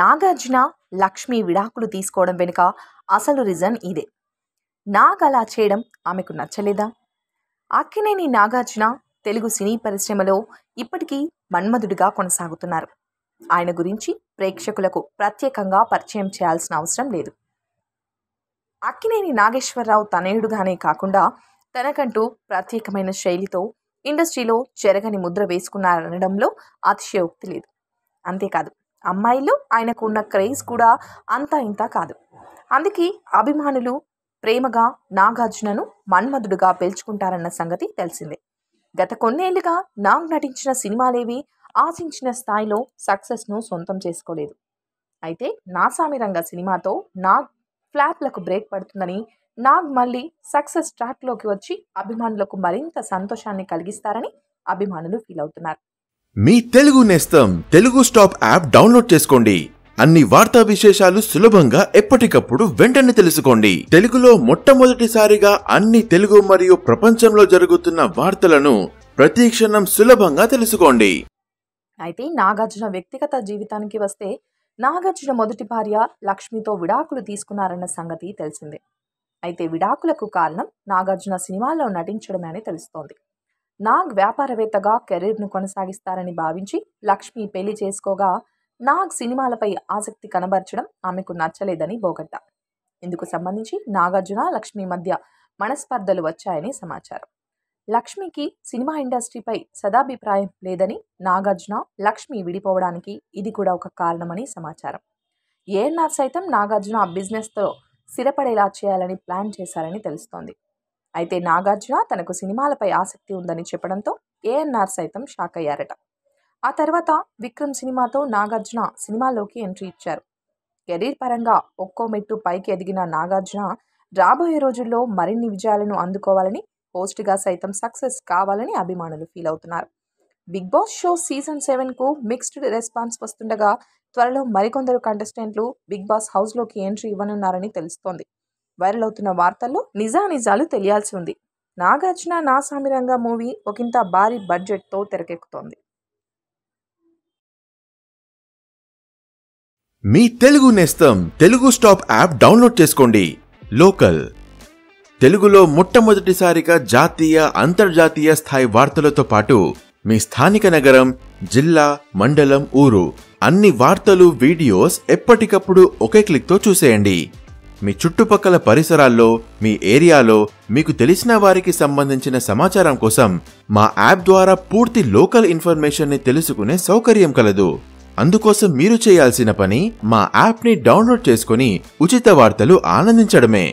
నాగార్జున లక్ష్మి విడాకులు తీసుకోవడం వెనుక అసలు రీజన్ ఇదే నాగ్ అలా చేయడం ఆమెకు నచ్చలేదా అక్కినేని నాగార్జున తెలుగు సినీ పరిశ్రమలో ఇప్పటికీ మన్మధుడిగా కొనసాగుతున్నారు ఆయన గురించి ప్రేక్షకులకు ప్రత్యేకంగా పరిచయం చేయాల్సిన అవసరం లేదు అక్కినేని నాగేశ్వరరావు తనయుడుగానే కాకుండా తనకంటూ ప్రత్యేకమైన శైలితో ఇండస్ట్రీలో చెరగని ముద్ర వేసుకున్నారనడంలో అతిశయోక్తి లేదు అంతేకాదు అమ్మాయిలు ఆయనకు ఉన్న క్రేజ్ కూడా అంతా ఇంత కాదు అందుకే అభిమానులు ప్రేమగా నాగార్జునను మన్మధుడుగా పిలుచుకుంటారన్న సంగతి తెలిసిందే గత కొన్నేళ్లుగా నాగ్ నటించిన సినిమాలేవి ఆశించిన స్థాయిలో సక్సెస్ను సొంతం చేసుకోలేదు అయితే నాసామి రంగ సినిమాతో నాగ్ ఫ్లాప్లకు బ్రేక్ పడుతుందని నాగ్ మళ్ళీ సక్సెస్ ట్రాక్లోకి వచ్చి అభిమానులకు మరింత సంతోషాన్ని కలిగిస్తారని అభిమానులు ఫీల్ అవుతున్నారు మీ తెలుగు నేస్తం తెలుగు స్టాప్ యాప్ డౌన్లోడ్ చేసుకోండి అన్ని వార్తా విశేషాలు సులభంగా ఎప్పటికప్పుడు వెంటనే తెలుసుకోండి తెలుగులో మొట్టమొదటిసారిగా అన్ని తెలుగు మరియు ప్రపంచంలో జరుగుతున్న వార్తలను ప్రతి క్షణం సులభంగా తెలుసుకోండి అయితే నాగార్జున వ్యక్తిగత జీవితానికి వస్తే నాగార్జున మొదటి భార్య లక్ష్మితో విడాకులు తీసుకున్నారన్న సంగతి తెలిసిందే అయితే విడాకులకు కారణం నాగార్జున సినిమాల్లో నటించడమే అని తెలుస్తోంది నాగ్ వ్యాపారవేత్తగా కెరీర్ను కొనసాగిస్తారని భావించి లక్ష్మి పెళ్లి చేసుకోగా నాగ్ సినిమాలపై ఆసక్తి కనబరచడం ఆమెకు నచ్చలేదని బోగట్ట ఇందుకు సంబంధించి నాగార్జున లక్ష్మి మధ్య మనస్పర్ధలు వచ్చాయని సమాచారం లక్ష్మికి సినిమా ఇండస్ట్రీపై సదాభిప్రాయం లేదని నాగార్జున లక్ష్మి విడిపోవడానికి ఇది కూడా ఒక కారణమని సమాచారం ఏఎన్ఆర్ సైతం నాగార్జున బిజినెస్తో స్థిరపడేలా చేయాలని ప్లాన్ చేశారని తెలుస్తోంది అయితే నాగార్జున తనకు సినిమాలపై ఆసక్తి ఉందని చెప్పడంతో ఏఎన్ఆర్ సైతం షాక్ అయ్యారట ఆ తర్వాత విక్రమ్ సినిమాతో నాగార్జున సినిమాలోకి ఎంట్రీ ఇచ్చారు కెరీర్ పరంగా ఒక్కో మెట్టు పైకి ఎదిగిన నాగార్జున రాబోయే రోజుల్లో మరిన్ని విజయాలను అందుకోవాలని హోస్ట్గా సైతం సక్సెస్ కావాలని అభిమానులు ఫీల్ అవుతున్నారు బిగ్ బాస్ షో సీజన్ సెవెన్కు మిక్స్డ్ రెస్పాన్స్ వస్తుండగా త్వరలో మరికొందరు కంటెస్టెంట్లు బిగ్ బాస్ హౌస్లోకి ఎంట్రీ ఇవ్వనున్నారని తెలుస్తోంది వైరల్ అవుతున్న వార్తల్లో నిజానిజాలు తెలియాల్సి ఉంది నాగార్జున నా మూవీ ఒకంత భారీ బడ్జెట్తో తెరకెక్కుతోంది మీ తెలుగు నేస్తం తెలుగు స్టాప్ యాప్ డౌన్లోడ్ చేసుకోండి లోకల్ తెలుగులో మొట్టమొదటిసారిగా జాతీయ అంతర్జాతీయ స్థాయి వార్తలతో పాటు మీ స్థానిక నగరం జిల్లా మండలం ఊరు అన్ని వార్తలు వీడియోస్ ఎప్పటికప్పుడు ఒకే క్లిక్తో చూసేయండి మీ చుట్టుపక్కల పరిసరాల్లో మీ ఏరియాలో మీకు తెలిసిన వారికి సంబంధించిన సమాచారం కోసం మా యాప్ ద్వారా పూర్తి లోకల్ ఇన్ఫర్మేషన్ని తెలుసుకునే సౌకర్యం కలదు అందుకోసం మీరు చేయాల్సిన పని మా యాప్ని డౌన్లోడ్ చేసుకుని ఉచిత వార్తలు ఆనందించడమే